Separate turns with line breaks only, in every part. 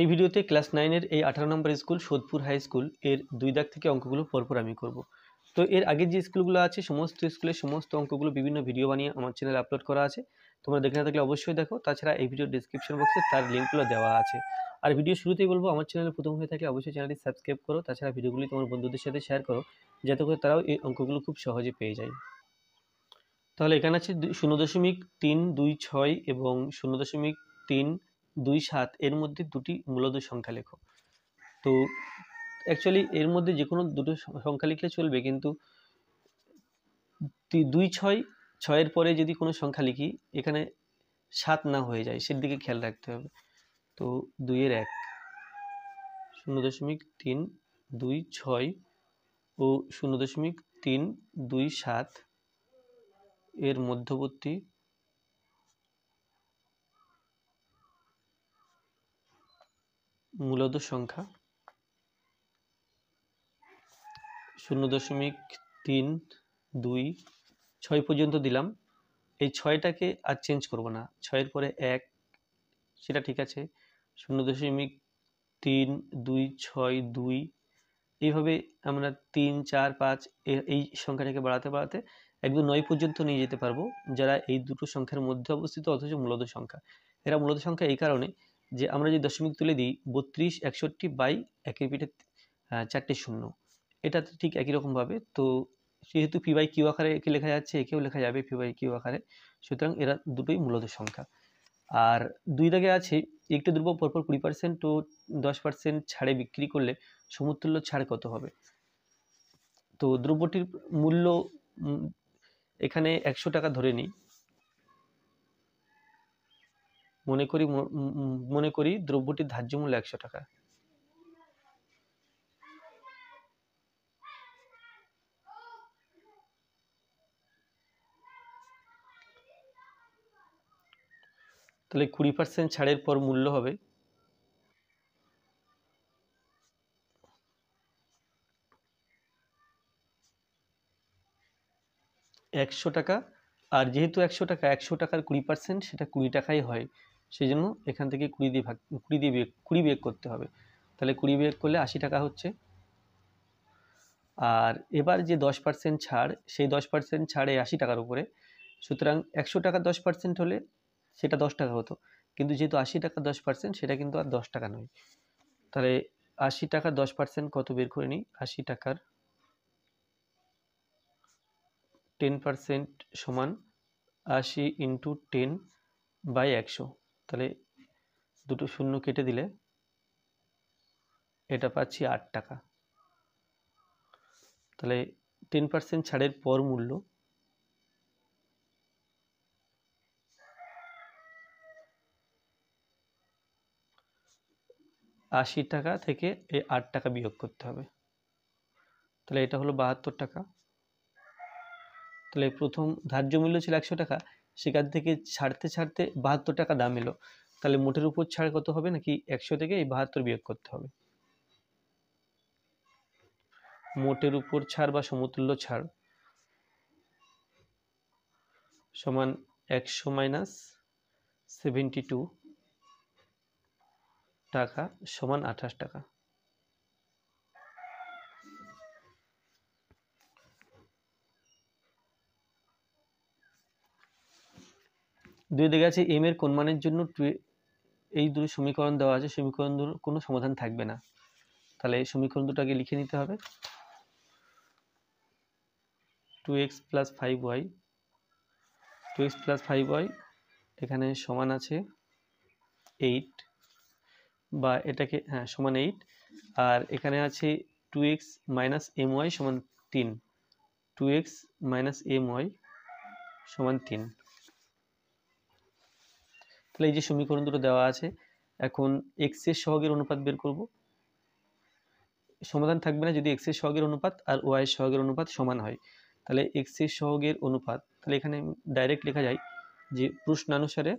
এই ভিডিওতে ক্লাস নাইনের এই আঠারো নম্বর স্কুল সোদপুর হাই স্কুল এর দুই দাগ থেকে অঙ্কগুলো পরপর আমি করব তো এর আগে যে স্কুলগুলো আছে সমস্ত স্কুলের সমস্ত অঙ্কগুলো বিভিন্ন ভিডিও বানিয়ে আমার চ্যানেলে আপলোড করা আছে তোমরা দেখে না থাকলে অবশ্যই দেখো তাছাড়া এই ভিডিও ডিসক্রিপশন বক্সে তার লিঙ্কগুলো দেওয়া আছে আর ভিডিও শুরুতেই বলবো আমার চ্যানেলে প্রথম হয়ে থাকলে অবশ্যই চ্যানেলটি সাবস্ক্রাইব করো তাছাড়া ভিডিওগুলি তোমার বন্ধুদের সাথে শেয়ার করো যাতে করে তারাও এই অঙ্কগুলো খুব সহজে পেয়ে যায় তাহলে এখানে আছে শূন্য দশমিক তিন দুই ছয় এবং শূন্য দশমিক তিন দুই সাত এর মধ্যে দুটি মূলত সংখ্যা লেখো তো অ্যাকচুয়ালি এর মধ্যে যে কোনো দুটো সংখ্যা লিখলে চলবে কিন্তু দুই ছয় ছয়ের পরে যদি কোনো সংখ্যা লিখি এখানে সাত না হয়ে যায় সের দিকে খেয়াল রাখতে হবে তো দুইয়ের এক শূন্য দশমিক তিন দুই ছয় ও শূন্য দশমিক তিন দুই সাত এর মধ্যবর্তী মূলত সংখ্যা শূন্য দশমিক তিন দুই ছয় পর্যন্ত দিলাম এই ছয়টাকে আর চেঞ্জ করব না ছয়ের পরে এক সেটা ঠিক আছে শূন্য দশমিক তিন দুই ছয় দুই এইভাবে আমরা তিন চার পাঁচ এই সংখ্যাটাকে বাড়াতে বাড়াতে একদম নয় পর্যন্ত নিয়ে যেতে পারবো যারা এই দুটো সংখ্যার মধ্যে অবস্থিত অথচ মূলত সংখ্যা এরা মূলত সংখ্যা এই কারণে যে আমরা যদি দশমিক তুলে দিই বত্রিশ একষট্টি বাই একের পিঠে চারটে শূন্য এটা ঠিক একই রকমভাবে তো যেহেতু পি বাই কিউ আকারে একে লেখা যাচ্ছে একেও লেখা যাবে পি বাই কিউ আকারে সুতরাং এরা দুটোই মূলত সংখ্যা আর দুই দাগে আছে একটি দ্রব্য পরপর কুড়ি পার্সেন্ট ও দশ পার্সেন্ট ছাড়ে বিক্রি করলে সমতুল্য ছাড় কত হবে তো দ্রব্যটির মূল্য এখানে একশো টাকা ধরে নিই মনে করি মনে করি দ্রব্যটির ধার্য মূল্য একশো টাকা তাহলে কুড়ি পার্সেন্ট ছাড়ের পর মূল্য হবে একশো টাকা আর যেহেতু একশো টাকা একশো টাকার কুড়ি পার্সেন্ট সেটা কুড়ি টাকাই হয় সেই জন্য এখান থেকে কুড়ি দিয়ে ভাগ কুড়ি দিয়ে বিয়োগ কুড়ি বিয়োগ করতে হবে তাহলে কুড়ি বিয়োগ করলে আশি টাকা হচ্ছে আর এবার যে দশ পার্সেন্ট ছাড় সেই দশ পার্সেন্ট ছাড়ে আশি টাকার উপরে সুতরাং একশো টাকা দশ পার্সেন্ট হলে সেটা দশ টাকা হতো কিন্তু যেহেতু আশি টাকা দশ পার্সেন্ট সেটা কিন্তু আর দশ টাকা নয় তাহলে আশি টাকা দশ পার্সেন্ট কত বের করে নিই আশি টাকার টেন পার্সেন্ট সমান আশি ইন্টু টেন বাই একশো তাহলে দুটো শূন্য কেটে দিলে এটা পাচ্ছি আট টাকা তাহলে টেন পার্সেন্ট ছাড়ের পর মূল্য আশি টাকা থেকে এই আট টাকা বিয়োগ করতে হবে তাহলে এটা হলো বাহাত্তর টাকা তাহলে প্রথম ধার্য মূল্য ছিল একশো টাকা সেখান থেকে ছাড়তে ছাড়তে বাহাত্তর টাকা দাম এলো তাহলে মোটের উপর ছাড় কত হবে নাকি একশো থেকে এই বাহাত্তর বিয়োগ করতে হবে মোটের উপর ছাড় বা সমতুল্য ছাড় সমান একশো মাইনাস সেভেন্টি টু টাকা সমান আঠাশ টাকা দুই দেখা আছে এম এর কোন মানের জন্য এই দুটো সমীকরণ দেওয়া আছে সমীকরণ দুটোর কোনো সমাধান থাকবে না তাহলে এই সমীকরণ দুটাকে লিখে নিতে হবে two x plus five y two x plus five y এখানে সমান আছে এইট বা এটাকে হ্যাঁ সমান এইট আর এখানে আছে two x minus m y সমান তিন two x minus m y সমান তিন তাহলে এই যে সমীকরণ দুটো দেওয়া আছে এখন এক্স এর সহগের অনুপাত বের করব সমাধান থাকবে না যদি এক্স এর সহগের অনুপাত আর ওয়াই এর সহগের অনুপাত সমান হয় তাহলে এক্স এর সহগের অনুপাত তাহলে এখানে ডাইরেক্ট লেখা যায় যে প্রশ্নানুসারে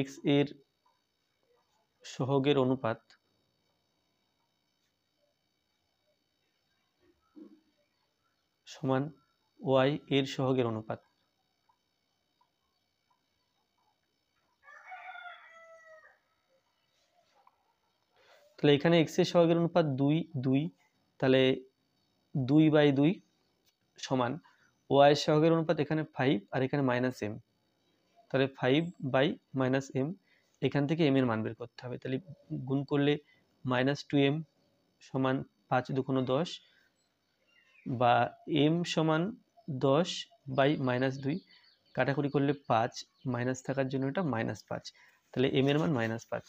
এক্স এর সহগের অনুপাত সমান ওয়াই এর সহগের অনুপাত তাহলে এখানে এক্সের সহগের অনুপাত দুই দুই তাহলে দুই বাই দুই সমান ওয়াই সহগের অনুপাত এখানে ফাইভ আর এখানে মাইনাস এম তাহলে ফাইভ বাই মাইনাস এম এখান থেকে এম এর মান বের করতে হবে তাহলে গুণ করলে মাইনাস টু এম সমান পাঁচ দুখনো দশ বা এম সমান দশ বাই মাইনাস দুই কাটাকুটি করলে পাঁচ মাইনাস থাকার জন্য এটা মাইনাস পাঁচ তাহলে এম এর মান মাইনাস পাঁচ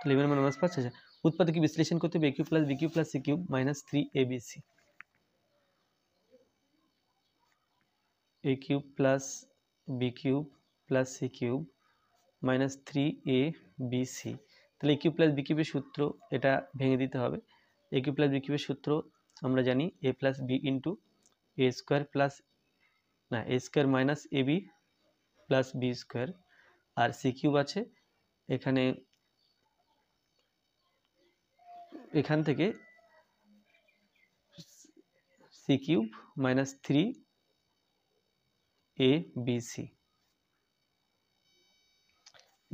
তাহলে ইভেন মাইনাস পাঁচ আচ্ছা উৎপাদকে বিশ্লেষণ করতে হবে cube plus b cube plus cube minus three c a cube plus b cube plus c cube minus three a b c তাহলে এ কিউব প্লাস বি কিউবের সূত্র এটা ভেঙে দিতে হবে এ কিউব প্লাস বি কিউবের সূত্র আমরা জানি a plus b into a square plus না a square minus a b plus b square আর সি কিউব আছে এখানে এখান থেকে c cube minus three a b c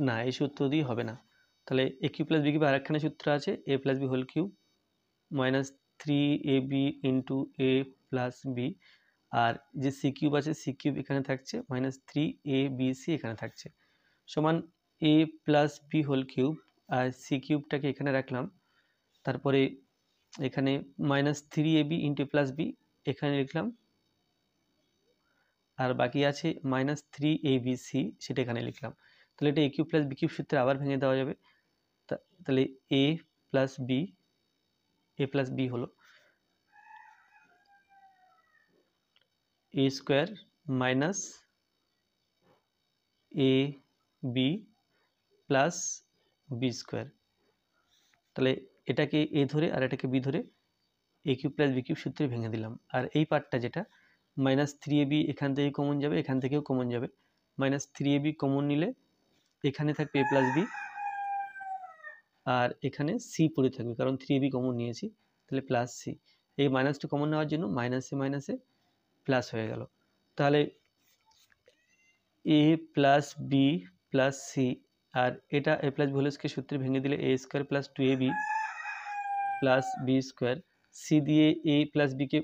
না এই সূত্র দিয়ে হবে না তাহলে a cube plus b cube আরেকখানে সূত্র আছে a plus b whole cube minus three a b into a plus b আর যে সি কিউব আছে সি কিউব এখানে থাকছে minus three a b c এখানে থাকছে সমান a plus b whole cube আর সি কিউবটাকে এখানে রাখলাম তারপরে এখানে minus three a b into plus b এখানে লিখলাম আর বাকি আছে minus three a b c সেটা এখানে লিখলাম তাহলে এটা এ কিউ প্লাস বি সূত্রে আবার ভেঙে দেওয়া যাবে তাহলে a plus b a plus b হলো a square minus a b plus b square তাহলে এটাকে এ ধরে আর এটাকে বি ধরে a cube plus b cube সূত্রে ভেঙে দিলাম আর এই পার্টটা যেটা মাইনাস থ্রি এ বি এখান থেকে কমন যাবে এখান থেকেও কমন যাবে minus three a b common নিলে এখানে থাকবে এ প্লাস বি আর এখানে সি পড়ে থাকবে কারণ থ্রি বি কমন নিয়েছি তাহলে প্লাস সি এই মাইনাসটা কমন নেওয়ার জন্য মাইনাসে মাইনাসে প্লাস হয়ে গেল তাহলে a plus b plus c আর এটা এ প্লাস ভোলসকে সূত্রে ভেঙে দিলে a square plus two a b plus b square c দিয়ে এ প্লাস বিকে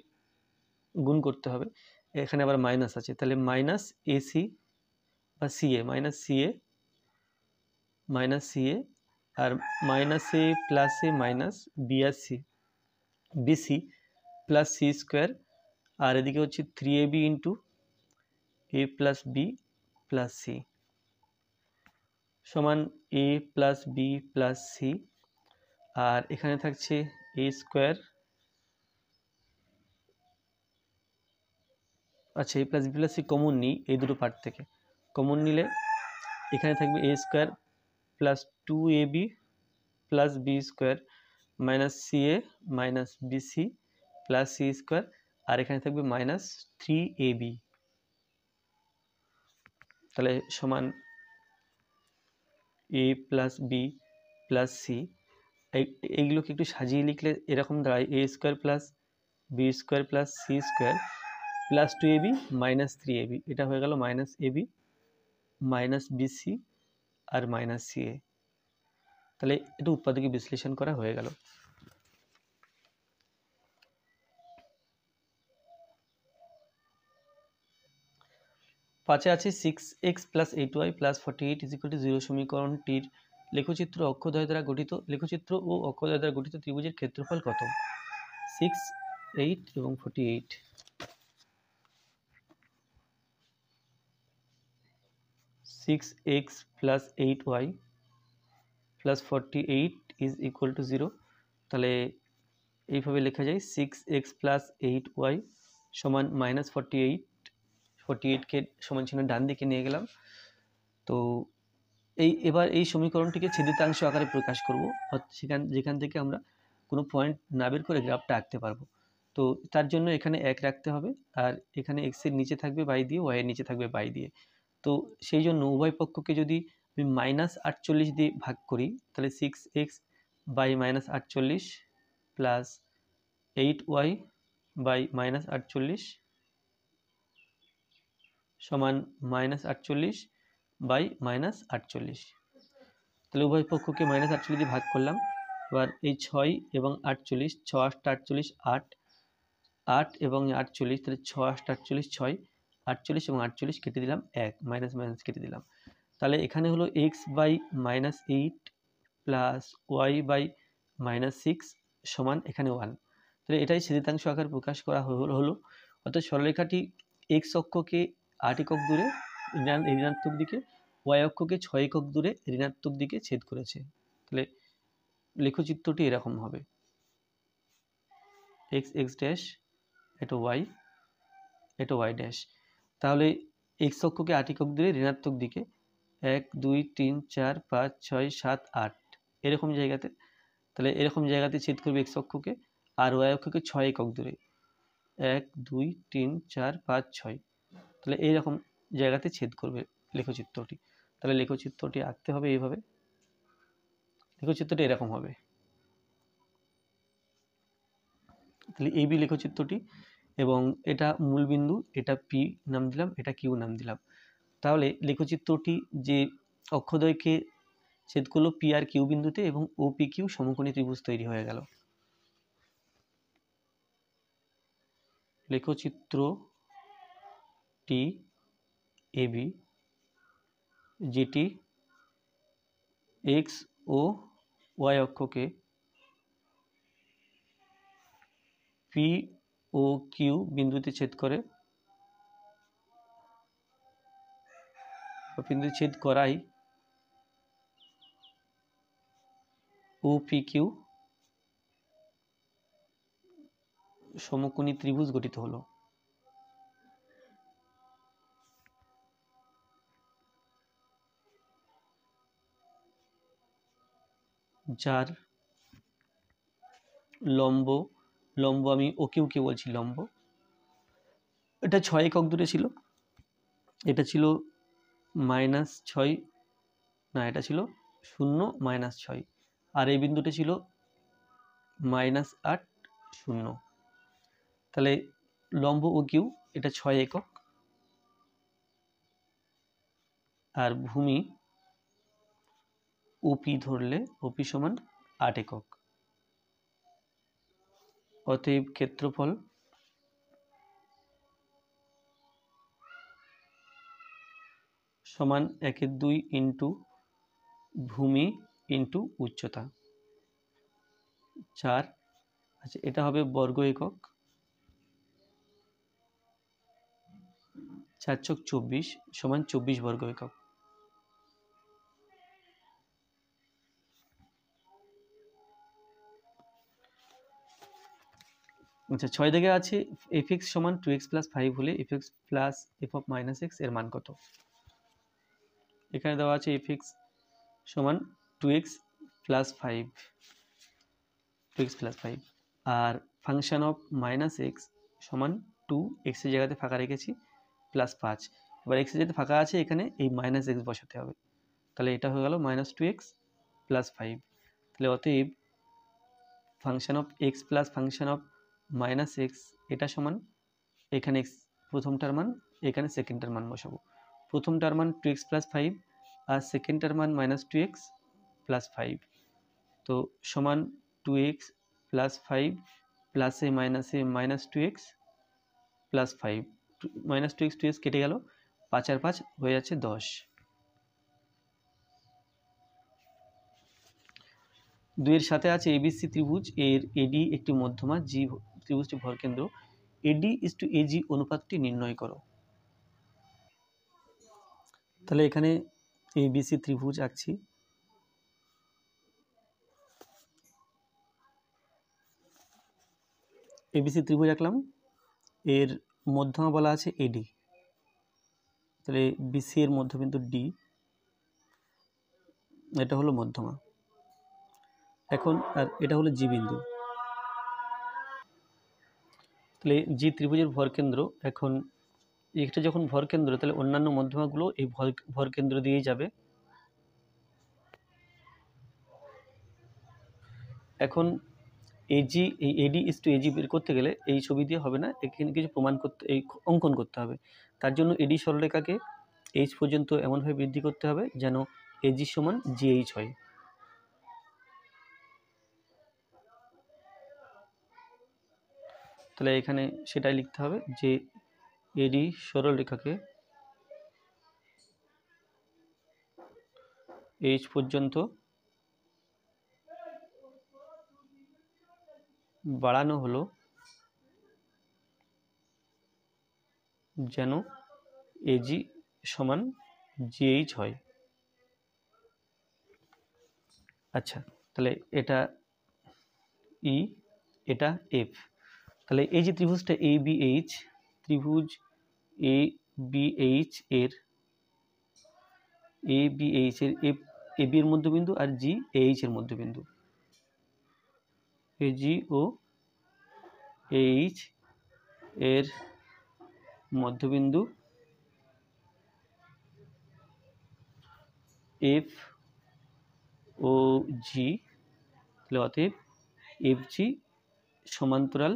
গুণ করতে হবে এখানে আবার মাইনাস আছে তাহলে মাইনাস এসি বা CA minus CA minus CA আর minus a plus a minus বিআরসি বিসি প্লাস সি স্কোয়ার আর এদিকে হচ্ছে three a b into a plus b plus c সমান a plus b plus c আর এখানে থাকছে এ স্কোয়ার আচ্ছা a plus b plus c common নিই এই দুটো পার্ট থেকে কমন নিলে এখানে থাকবে a square plus two a b plus b square minus c a minus b c plus c square আর এখানে থাকবে মাইনাস থ্রি এ বি তাহলে সমান a plus b plus c এইগুলোকে একটু সাজিয়ে লিখলে এরকম দাঁড়ায় a square plus b square plus c square plus two AB minus three AB এটা হয়ে গেল মাইনাস এবি মাইনাস বিসি আর মাইনাস সি এ তাহলে এটা উৎপাদকে বিশ্লেষণ করা হয়ে গেল পাঁচে আছে six x plus eight y plus forty eight is equal to zero সমীকরণটির লেখচিত্র অক্ষদ্বয় দ্বারা গঠিত লেখচিত্র ও অক্ষদ্বয় দ্বারা গঠিত ত্রিভুজের ক্ষেত্রফল কত সিক্স এইট এবং forty eight six x plus eight y plus forty eight is equal to zero তাহলে এইভাবে লেখা যায় six x plus eight y সমান মাইনাস ফর্টি এইট ফর্টি এইটকে সমান চিহ্ন ডান দিকে নিয়ে গেলাম তো এই এবার এই সমীকরণটিকে ছেদিতাংশ আকারে প্রকাশ করব সেখান যেখান থেকে আমরা কোনো পয়েন্ট না বের করে গ্রাফটা আঁকতে পারবো তো তার জন্য এখানে এক রাখতে হবে আর এখানে এক্সের নিচে থাকবে বাই দিয়ে ওয়াই এর নিচে থাকবে বাই দিয়ে তো সেই জন্য উভয় পক্ষকে যদি আমি মাইনাস আটচল্লিশ দিয়ে ভাগ করি তাহলে সিক্স এক্স বাই মাইনাস আটচল্লিশ plus eight y by minus আটচল্লিশ সমান মাইনাস আটচল্লিশ বাই মাইনাস আটচল্লিশ তাহলে উভয় পক্ষকে মাইনাস আটচল্লিশ ভাগ করলাম এবার এই ছয় এবং আটচল্লিশ ছ আটটা আটচল্লিশ আট আট এবং আটচল্লিশ তাহলে ছ আটটা আটচল্লিশ ছয় আটচল্লিশ এবং আটচল্লিশ কেটে দিলাম এক মাইনাস মাইনাস কেটে দিলাম তাহলে এখানে হলো x by minus eight plus y by minus six সমান এখানে ওয়ান তাহলে এটাই সিদ্ধাংশ আকার প্রকাশ করা হলো অর্থাৎ সরলরেখাটি এক্স অক্ষকে আট একক দূরে ঋণাত্মক দিকে ওয়াই অক্ষকে ছয় একক দূরে ঋণাত্মক দিকে ছেদ করেছে তাহলে লেখচিত্রটি এরকম হবে এক্স এক্স ড্যাশ এটা ওয়াই এটা ওয়াই ড্যাশ তাহলে এক্স অক্ষকে আট একক দূরে ঋণাত্মক দিকে এক দুই তিন চার পাঁচ ছয় সাত আট এরকম জায়গাতে তাহলে এরকম জায়গাতে ছেদ করবে এক্স অক্ষকে আর ওয়াই অক্ষকে ছয় একক দূরে এক দুই তিন চার পাঁচ ছয় তাহলে এইরকম জায়গাতে ছেদ করবে লেখচিত্রটি তাহলে লেখচিত্রটি আঁকতে হবে এইভাবে লেখচিত্রটি এরকম হবে তাহলে এই বি লেখচিত্রটি এবং এটা মূলবিন্দু এটা পি নাম দিলাম এটা কিউ নাম দিলাম তাহলে লেখচিত্রটি যে অক্ষদয়কে ছেদ করলো পি আর কিউ বিন্দুতে এবং ও পি কিউ সমকোণী ত্রিভুজ তৈরি হয়ে গেল লেখচিত্রটি এবি যেটি এক্স ও ওয়াই অক্ষকে পি ও কিউ বিন্দুতে ছেদ করে বিন্দু ছেদ করাই ও পি কিউ সমকোণী ত্রিভুজ গঠিত হলো যার লম্ব লম্ব আমি ওকে ওকে বলছি লম্ব এটা ছয় একক দূরে ছিল এটা ছিল মাইনাস ছয় না এটা ছিল শূন্য মাইনাস ছয় আর এই বিন্দুটি ছিল মাইনাস আট শূন্য তাহলে লম্ব ও কিউ এটা ছয় একক আর ভূমি ওপি ধরলে ওপি সমান আট একক অতএব ক্ষেত্রফল সমান একের দুই ইন্টু ভূমি ইন্টু উচ্চতা চার আচ্ছা এটা হবে বর্গ একক চার চব্বিশ সমান চব্বিশ বর্গ একক আচ্ছা ছয় দিকে আছে এফ এক্স সমান টু এক্স প্লাস ফাইভ হলে f x plus f of minus x এর মান কত এখানে দেওয়া আছে এফ এক্স সমান two x plus five two x plus five আর ফাংশান অফ মাইনাস এক্স সমান টু এক্সের জায়গাতে ফাঁকা রেখেছি প্লাস পাঁচ এবার এক্সের জায়গাতে ফাঁকা আছে এখানে এই মাইনাস এক্স বসাতে হবে তাহলে এটা হয়ে গেল minus two x plus five তাহলে অতএব function of x plus function of minus x এটা সমান এখানে এক্স প্রথম টার্মান এখানে সেকেন্ড টার্মান বসাবো প্রথম টার্মান টু এক্স প্লাস ফাইভ আর সেকেন্ড টার্মান minus two x plus five তো সমান টু এক্স প্লাস ফাইভ প্লাসে মাইনাসে minus two x plus five minus two x two x কেটে গেল পাঁচ আর পাঁচ হয়ে যাচ্ছে দশ দুইয়ের সাথে আছে এবিসি ত্রিভুজ এর এডি একটি মধ্যমা জি ত্রিভুজটি ভরকেন্দ্র এডি ইস টু এজি অনুপাতটি নির্ণয় করো তাহলে এখানে এবিসি ত্রিভুজ আঁকছি এবিসি ত্রিভুজ আঁকলাম এর মধ্যমা বলা আছে এডি তাহলে বিসি এর মধ্যবিন্দু ডি এটা হলো মধ্যমা এখন আর এটা হলো জি বিন্দু তাহলে জি ত্রিভুজের ভরকেন্দ্র এখন এটা যখন ভরকেন্দ্র তাহলে অন্যান্য মধ্যমাগুলো এই ভর ভরকেন্দ্র দিয়েই যাবে এখন এজি এই এডি ইস টু এজি বের করতে গেলে এই ছবি দিয়ে হবে না এখানে কিছু প্রমাণ করতে এই অঙ্কন করতে হবে তার জন্য এডি সরলরেখাকে এইচ পর্যন্ত এমনভাবে বৃদ্ধি করতে হবে যেন এজি সমান জিএইচ হয় তাহলে এখানে সেটাই লিখতে হবে যে এডি সরলরেখাকে এইচ পর্যন্ত বাড়ানো হলো যেন এজি সমান জিএইচ হয় আচ্ছা তাহলে এটা ই এটা এফ তাহলে এই যে ত্রিভুজটা এ বি এইচ ত্রিভুজ এ বি এইচ এর এ বি এইচ এর এ বি এর মধ্যবিন্দু আর জি এইচ এর মধ্যবিন্দু এ জি ও এইচ এর মধ্যবিন্দু এফ ও জি তাহলে অতএব এফ জি সমান্তরাল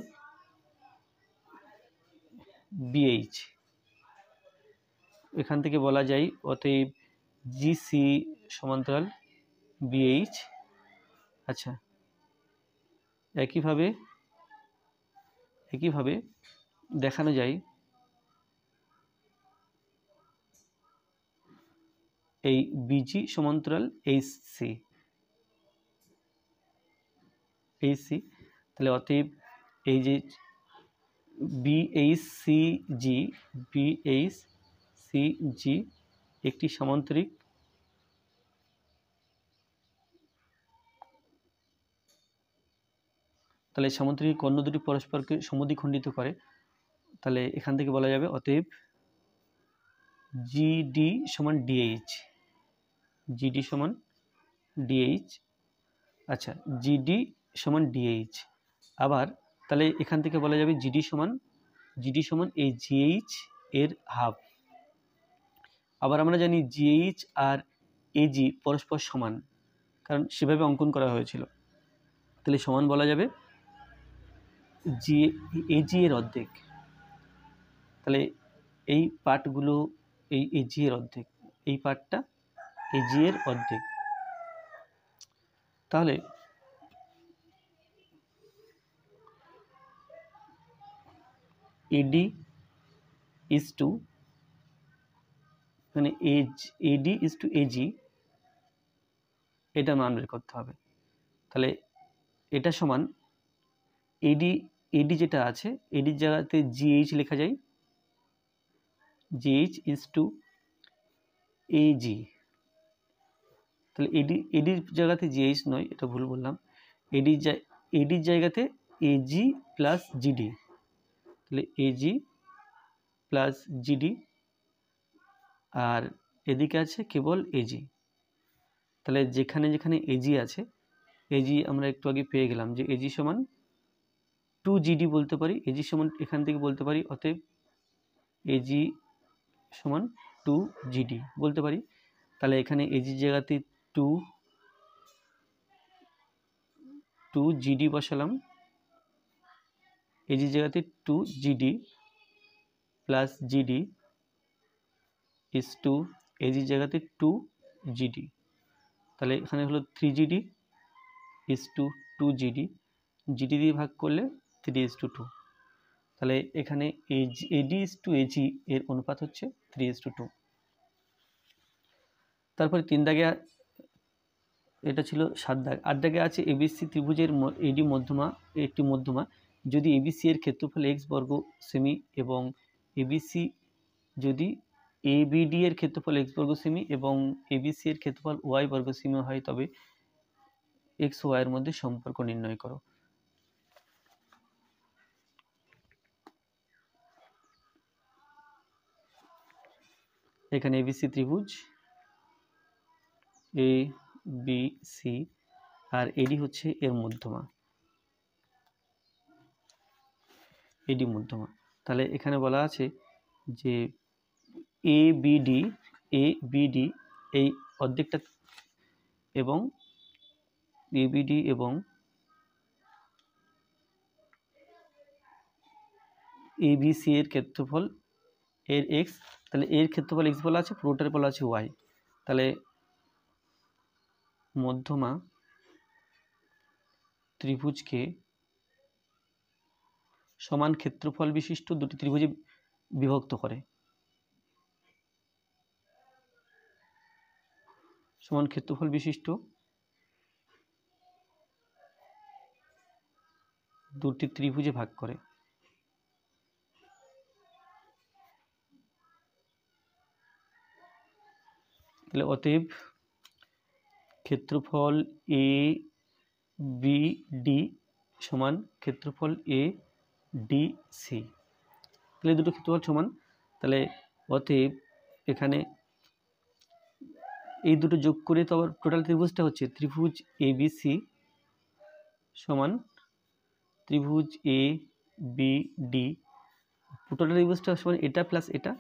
বিএইচ এখান থেকে বলা যায় অতএব জিসি সমান্তরাল বিএইচ আচ্ছা একইভাবে একইভাবে দেখানো যায় এই বিজি সমান্তরাল এইচ সি এইচ সি তাহলে অতএব এই যে বিএইচসিজি বিএইচসিজি একটি সামান্তরিক তাহলে সামান্তরিক কর্ণ দুটি পরস্পরকে খণ্ডিত করে তাহলে এখান থেকে বলা যাবে অতএব জিডি সমান ডিএইচ জিডি সমান ডিএইচ আচ্ছা জিডি সমান ডিএইচ আবার তাহলে এখান থেকে বলা যাবে জিডি সমান জিডি সমান এই জিএইচ এর হাফ আবার আমরা জানি জিএইচ আর এজি পরস্পর সমান কারণ সেভাবে অঙ্কন করা হয়েছিল তাহলে সমান বলা যাবে জি এজি এর অর্ধেক তাহলে এই পার্টগুলো এই এজি এর অর্ধেক এই পার্টটা এজি এর অর্ধেক তাহলে এডি ইজ টু মানে এজ এডি ইজ টু এজি এটা মান বের করতে হবে তাহলে এটা সমান এডি এডি যেটা আছে এডির জায়গাতে জিএইচ লেখা যায় জিএইচ ইজ টু এজি তাহলে এডি এডির জায়গাতে জিএইচ নয় এটা ভুল বললাম এডির এডির জায়গাতে এজি প্লাস জিডি তাহলে এজি প্লাস জিডি আর এদিকে আছে কেবল এজি তাহলে যেখানে যেখানে এজি আছে এজি আমরা একটু আগে পেয়ে গেলাম যে এজি সমান টু জিডি বলতে পারি এজি সমান এখান থেকে বলতে পারি অতএব এজি সমান টু জিডি বলতে পারি তাহলে এখানে এজি জায়গাতে টু টু জিডি বসালাম এই যে জায়গাতে two GD plus GD is two এই যে জায়গাতে টু জিডি তাহলে এখানে হলো three GD is two two GD GD দিয়ে ভাগ করলে থ্রি ইস টু টু তাহলে এখানে এডি ইস টু এজি এর অনুপাত হচ্ছে থ্রি ইস টু টু তারপরে তিন দাগে এটা ছিল সাত দাগ আট দাগে আছে এবিসি ত্রিভুজের এডি মধ্যমা একটি মধ্যমা যদি এবিসি এর ক্ষেত্রফল এক্স বর্গ সেমি এবং এবিসি যদি এবিডি এর ক্ষেত্রফল এক্স বর্গ সেমি এবং এবিসি এর ক্ষেত্রফল ওয়াই বর্গ সেমি হয় তবে এক্স ওয়াইয়ের মধ্যে সম্পর্ক নির্ণয় করো এখানে এবিসি ত্রিভুজ এ বি সি আর এডি হচ্ছে এর মধ্যমা এডি মধ্যমা তাহলে এখানে বলা আছে যে এ বিডি এ বিডি এই অর্ধেকটা এবং এ এবিডি এবং এ এবিসি এর ক্ষেত্রফল এর এক্স তাহলে এর ক্ষেত্রফল এক্স বলা আছে পুরোটার বলা আছে ওয়াই তাহলে মধ্যমা ত্রিভুজকে সমান ক্ষেত্রফল বিশিষ্ট দুটি ত্রিভুজে বিভক্ত করে সমান ক্ষেত্রফল বিশিষ্ট দুটি ত্রিভুজে ভাগ করে তাহলে অতএব ক্ষেত্রফল এ বি ডি সমান ক্ষেত্রফল এ ডি সি তাহলে দুটো ক্ষেত্রফল সমান তাহলে অতএব এখানে এই দুটো যোগ করে তো আবার টোটাল ত্রিভুজটা হচ্ছে ত্রিভুজ এ বি সি সমান ত্রিভুজ এ বি ডি টোটাল ত্রিভুজটা সমান এটা প্লাস এটা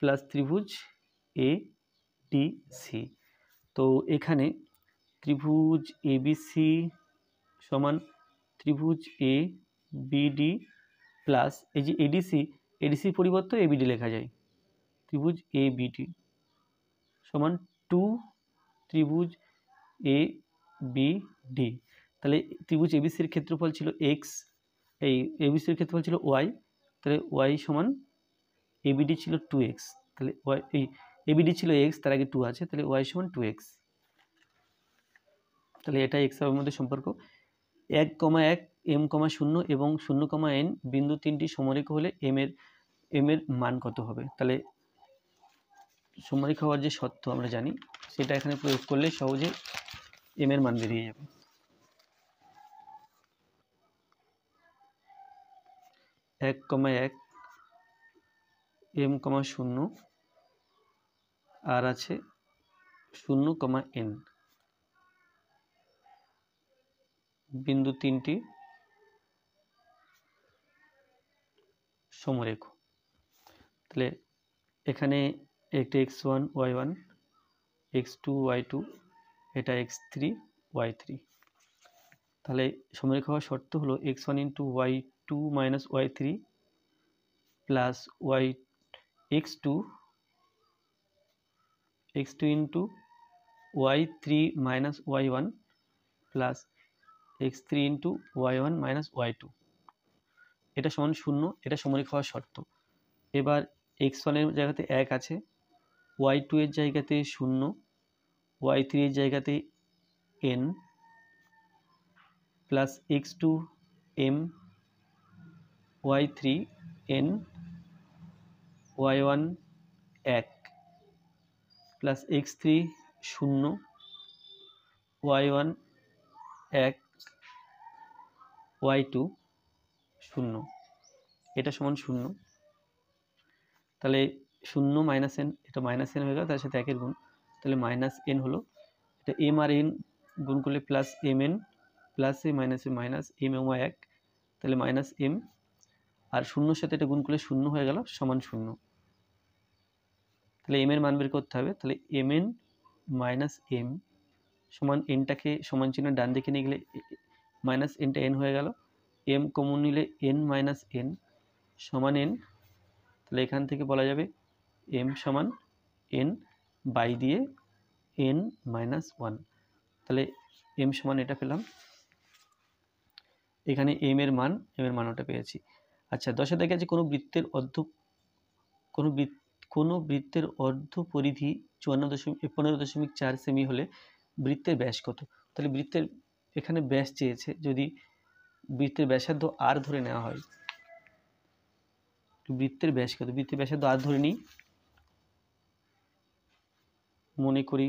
প্লাস ত্রিভুজ এ ডি সি তো এখানে ত্রিভুজ এবিসি সমান ত্রিভুজ এ বিডি প্লাস এই যে এডিসি এডিসির পরিবর্তে এবিডি লেখা যায় ত্রিভুজ এ বিডি সমান টু ত্রিভুজ এ বি ডি তাহলে ত্রিভুজ এবিসির ক্ষেত্রফল ছিল এক্স এই এবিসির ক্ষেত্রফল ছিল ওয়াই তাহলে ওয়াই সমান এবিডি ছিল টু এক্স তাহলে ওয়াই এই এবিডি ছিল এক্স তার আগে টু আছে তাহলে ওয়াই সমান টু এক্স তাহলে এটাই এক্স এর মধ্যে সম্পর্ক এক কমা এক এম কমা শূন্য এবং শূন্য কমা এন বিন্দু তিনটি সমরেখ হলে এম এর এম এর মান কত হবে তাহলে সমরেখ হওয়ার যে সত্য আমরা জানি সেটা এখানে প্রয়োগ করলে সহজে এম এর মান বেরিয়ে যাবে এক কমা এক এম কমা শূন্য আর আছে শূন্য কমা এন বিন্দু তিনটি সমরেখ তাহলে এখানে একটা x one y one x two y two এটা এক্স থ্রি ওয়াই থ্রি তাহলে সমরেখ হওয়ার শর্ত হলো x one into y two minus y three plus y x two x two into y three minus y one plus x three into y one minus y two এটা সমান শূন্য এটা সমরিক হওয়ার শর্ত এবার এক্স ওয়ানের জায়গাতে এক আছে ওয়াই টু এর জায়গাতে শূন্য ওয়াই থ্রি এর জায়গাতে n plus x two m y three n y one এক প্লাস এক্স থ্রি শূন্য ওয়াই ওয়ান এক ওয়াই টু শূন্য এটা সমান শূন্য তাহলে শূন্য মাইনাস এন এটা মাইনাস এন হয়ে গেল তার সাথে একের গুণ তাহলে মাইনাস এন হলো এটা এম আর এন গুণ করলে plus m n plus a minus a minus m m এক তাহলে মাইনাস এম আর শূন্যর সাথে এটা গুণ করলে শূন্য হয়ে গেল সমান শূন্য তাহলে এম এর মান বের করতে হবে তাহলে এম এন মাইনাস এম সমান এনটাকে সমান চিহ্ন ডান দিকে নিয়ে গেলে মাইনাস এনটা এন হয়ে গেল এম কমন নিলে এন মাইনাস এন সমান এন তাহলে এখান থেকে বলা যাবে এম সমান এন বাই দিয়ে এন মাইনাস ওয়ান তাহলে এম সমান এটা পেলাম এখানে এম এর মান এম এর মান ওটা পেয়েছি আচ্ছা দশে দেখা যাচ্ছে কোনো বৃত্তের অর্ধ কোনো বৃত্ত কোনো বৃত্তের অর্ধ পরিধি চুয়ান্ন দশমিক পনেরো দশমিক চার সেমি হলে বৃত্তের ব্যাস কত তাহলে বৃত্তের এখানে ব্যাস চেয়েছে যদি বৃত্তের ব্যাসার্ধ আর ধরে নেওয়া হয় বৃত্তের ব্যাস কত বৃত্তের ব্যাসার্ধ আর ধরে নিই মনে করি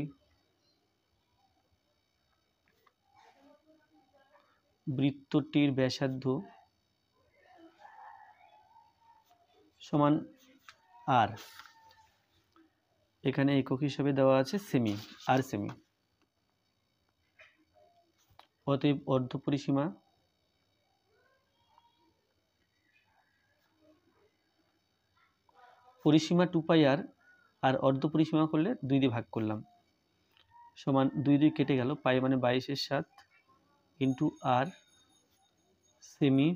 বৃত্তটির ব্যাসার্ধ সমান আর এখানে একক হিসাবে দেওয়া আছে সেমি আর সেমি অতএব অর্ধপরিসীমা পরিসীমা টু পাই আর আর অর্ধ পরিসীমা করলে দুই দিয়ে ভাগ করলাম সমান দুই দুই কেটে গেল পাই মানে বাইশের সাত ইন্টু আর সেমি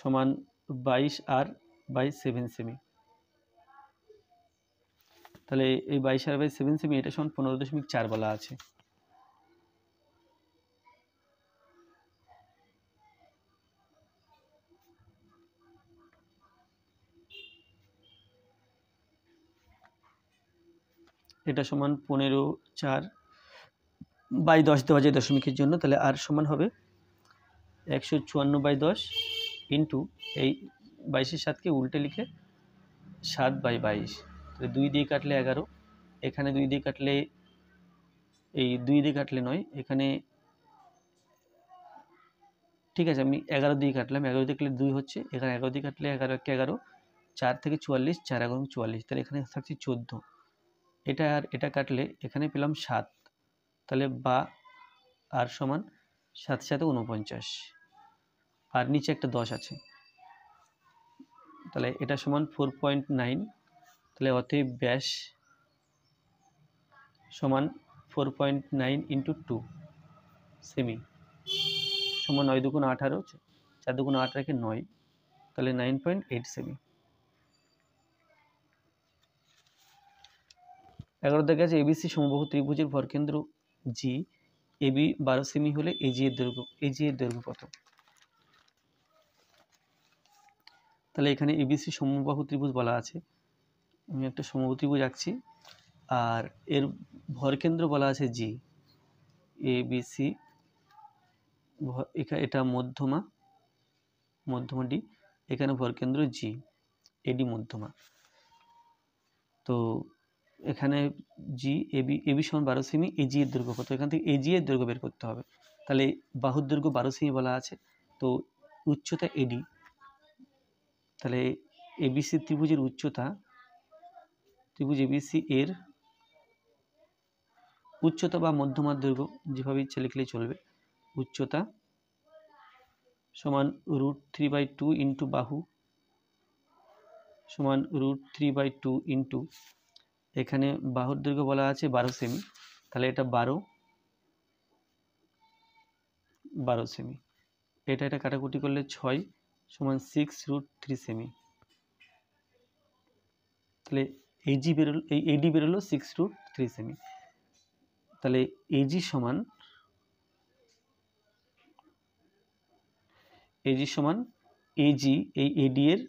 সমান বাইশ আর বাই সেভেন সেমি তাহলে এই বাইশ আর বাই সেভেন সেমি এটা সমান পনেরো দশমিক চার বলা আছে এটা সমান পনেরো চার বাই দশ দেওয়া যায় দশমিকের জন্য তাহলে আর সমান হবে একশো চুয়ান্ন বাই দশ ইন্টু এই বাইশের সাতকে উল্টে লিখে সাত বাই বাইশ তাহলে দুই দিয়ে কাটলে এগারো এখানে দুই দিয়ে কাটলে এই দুই দিয়ে কাটলে নয় এখানে ঠিক আছে আমি এগারো দিয়ে কাটলাম এগারো দিয়ে কাটলে দুই হচ্ছে এখানে এগারো দিয়ে কাটলে এগারো একটা এগারো চার থেকে চুয়াল্লিশ চার এগারো চুয়াল্লিশ তাহলে এখানে থাকছে চোদ্দো এটা আর এটা কাটলে এখানে পেলাম সাত তাহলে বা আর সমান সাত সাথে উনপঞ্চাশ আর নিচে একটা দশ আছে তাহলে এটা সমান ফোর পয়েন্ট নাইন তাহলে অতএব ব্যাস সমান four point nine into two সেমি সমান নয় দুগুণ আঠারো চার দুগুণ আট রাখে নয় তাহলে নাইন পয়েন্ট এইট সেমি এগারো দেখা যাচ্ছে এবিসি সমবাহু ত্রিভুজের ভরকেন্দ্র জি এবি বারো সেমি হলে এজি এর দৈর্ঘ্য এজি এর দৈর্ঘ্য কত তাহলে এখানে এবিসি সমবাহু ত্রিভুজ বলা আছে আমি একটা সমবাহু ত্রিভুজ আঁকছি আর এর ভরকেন্দ্র বলা আছে জি এবিসি এটা মধ্যমা মধ্যমা ডি এখানে ভরকেন্দ্র জি এডি মধ্যমা তো এখানে জি এবি এবি সমান বারো সেমি এজি এর দৈর্ঘ্য কত এখান থেকে এজি এর দৈর্ঘ্য বের করতে হবে তাহলে বাহুর দৈর্ঘ্য বারো সেমি বলা আছে তো উচ্চতা এডি তাহলে এবিসি ত্রিভুজের উচ্চতা ত্রিভুজ এবিসি এর উচ্চতা বা মধ্যমার দৈর্ঘ্য যেভাবে ইচ্ছা লিখলে চলবে উচ্চতা সমান root three by two into বাহু সমান root three by two into এখানে বাহুর দৈর্ঘ্য বলা আছে বারো সেমি তাহলে এটা বারো বারো সেমি এটা এটা কাটাকুটি করলে ছয় সমান সিক্স রুট থ্রি সেমি তাহলে এজি বেরোলো এই এডি বেরোলো সিক্স রুট থ্রি সেমি তাহলে এজি সমান এজি সমান এজি এই এডি এর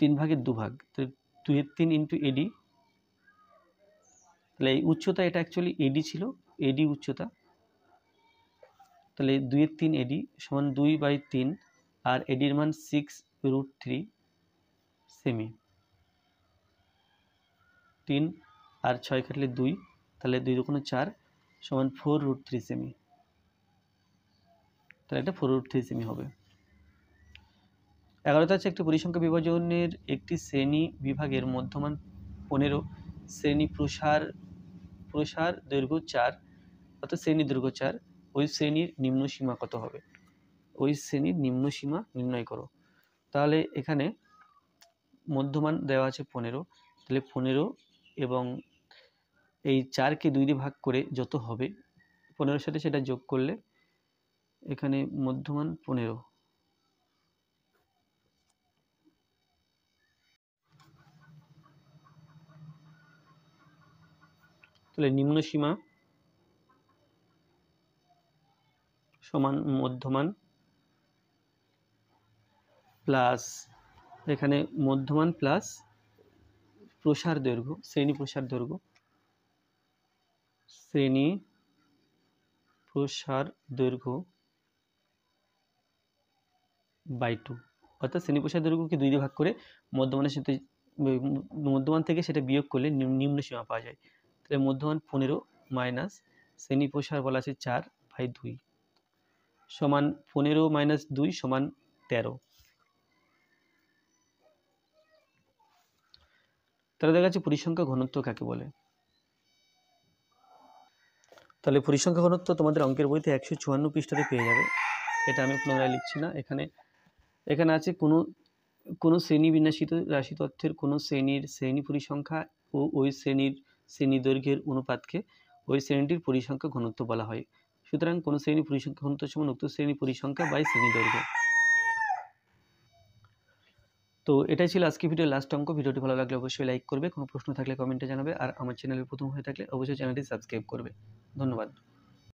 তিন ভাগের দুভাগ তো দুয়ের তিন ইন্টু এডি তাহলে এই উচ্চতা এটা অ্যাকচুয়ালি এডি ছিল এডি উচ্চতা তাহলে দুয়ের তিন এডি সমান দুই বাই তিন আর এডির মান সিক্স রুট থ্রি সেমি তিন আর ছয় কাটলে দুই তাহলে দুই দোকানো চার সমান ফোর রুট থ্রি সেমি তাহলে এটা ফোর রুট থ্রি সেমি হবে এগারোতে আছে একটি পরিসংখ্যা বিভাজনের একটি শ্রেণী বিভাগের মধ্যমান পনেরো শ্রেণী প্রসার প্রসার দৈর্ঘ্য চার অর্থাৎ শ্রেণী দৈর্ঘ্য চার ওই শ্রেণীর নিম্ন সীমা কত হবে ওই শ্রেণীর নিম্ন সীমা নির্ণয় করো তাহলে এখানে মধ্যমান দেওয়া আছে পনেরো তাহলে পনেরো এবং এই চারকে দুই দিয়ে ভাগ করে যত হবে পনেরোর সাথে সেটা যোগ করলে এখানে মধ্যমান পনেরো তাহলে নিম্ন সীমা সমান মধ্যমান প্লাস এখানে মধ্যমান প্লাস প্রসার দৈর্ঘ্য শ্রেণী প্রসার দৈর্ঘ্য শ্রেণী প্রসার দৈর্ঘ্য বাই টু অর্থাৎ শ্রেণী প্রসার দৈর্ঘ্যকে দুই দিয়ে ভাগ করে মধ্যমানের সাথে মধ্যমান থেকে সেটা বিয়োগ করলে নিম্ন সীমা পাওয়া যায় তাহলে মধ্যমান পনেরো মাইনাস শ্রেণী প্রসার বলা আছে চার বাই দুই সমান পনেরো মাইনাস দুই সমান তেরো তাহলে দেখা যাচ্ছে পরিসংখ্যা ঘনত্ব কাকে বলে তাহলে পরিসংখ্যা ঘনত্ব তোমাদের অঙ্কের বইতে একশো চুয়ান্ন পৃষ্ঠাতে পেয়ে যাবে এটা আমি পুনরায় লিখছি না এখানে এখানে আছে কোনো কোনো শ্রেণী বিন্যাসিত রাশি তথ্যের কোনো শ্রেণীর শ্রেণী পরিসংখ্যা ও ওই শ্রেণীর শ্রেণী দৈর্ঘ্যের অনুপাতকে ওই শ্রেণীটির পরিসংখ্যা ঘনত্ব বলা হয় সুতরাং কোনো শ্রেণী পরিসংখ্যা ঘনত্ব সমান উক্ত শ্রেণী পরিসংখ্যা বাই শ্রেণী দৈর্ঘ্য তো এটাই ছিল আজকে ভিডিও লাস্ট অঙ্ক ভিডিওটি ভালো লাগলে অবশ্যই লাইক করবে কোনো প্রশ্ন থাকলে কমেন্টে জানাবে আর আমার চ্যানেলে প্রথম হয়ে থাকলে অবশ্যই চ্যানেলটি সাবস্ক্রাইব করবে ধন্যবাদ